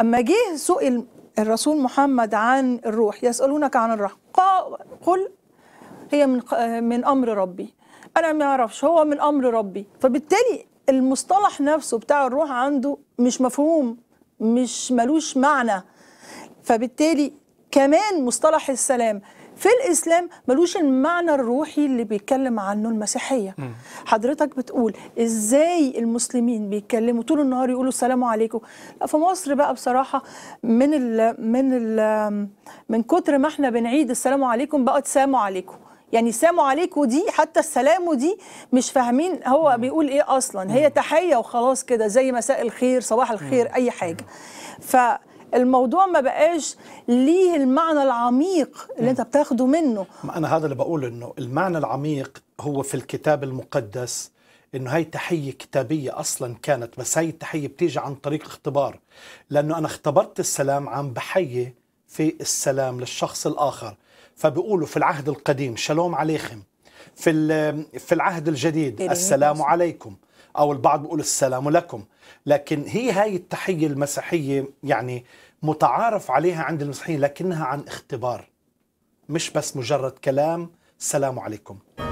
أما جه سئل الرسول محمد عن الروح يسألونك عن الروح قل هي من من امر ربي انا ما اعرفش هو من امر ربي فبالتالي المصطلح نفسه بتاع الروح عنده مش مفهوم مش ملوش معنى فبالتالي كمان مصطلح السلام في الإسلام ملوش المعنى الروحي اللي بيتكلم عنه المسيحية حضرتك بتقول إزاي المسلمين بيتكلموا طول النهار يقولوا السلام عليكم لا في مصر بقى بصراحة من ال من ال من كتر ما احنا بنعيد السلام عليكم بقى سلام عليكم يعني سلام عليكم دي حتى السلام ودي مش فاهمين هو مم. بيقول ايه اصلا هي تحيه وخلاص كده زي مساء الخير صباح الخير مم. اي حاجه ف الموضوع ما بقاش ليه المعنى العميق اللي م. انت بتاخده منه ما انا هذا اللي بقول انه المعنى العميق هو في الكتاب المقدس انه هاي تحيه كتابيه اصلا كانت بس هاي التحيه بتيجي عن طريق اختبار لانه انا اختبرت السلام عم بحيي في السلام للشخص الاخر فبيقولوا في العهد القديم شلوم عليكم في في العهد الجديد إيه، السلام عليكم او البعض بيقول السلام لكم لكن هي هاي التحيه المسيحيه يعني متعارف عليها عند المسيحيين لكنها عن اختبار مش بس مجرد كلام سلام عليكم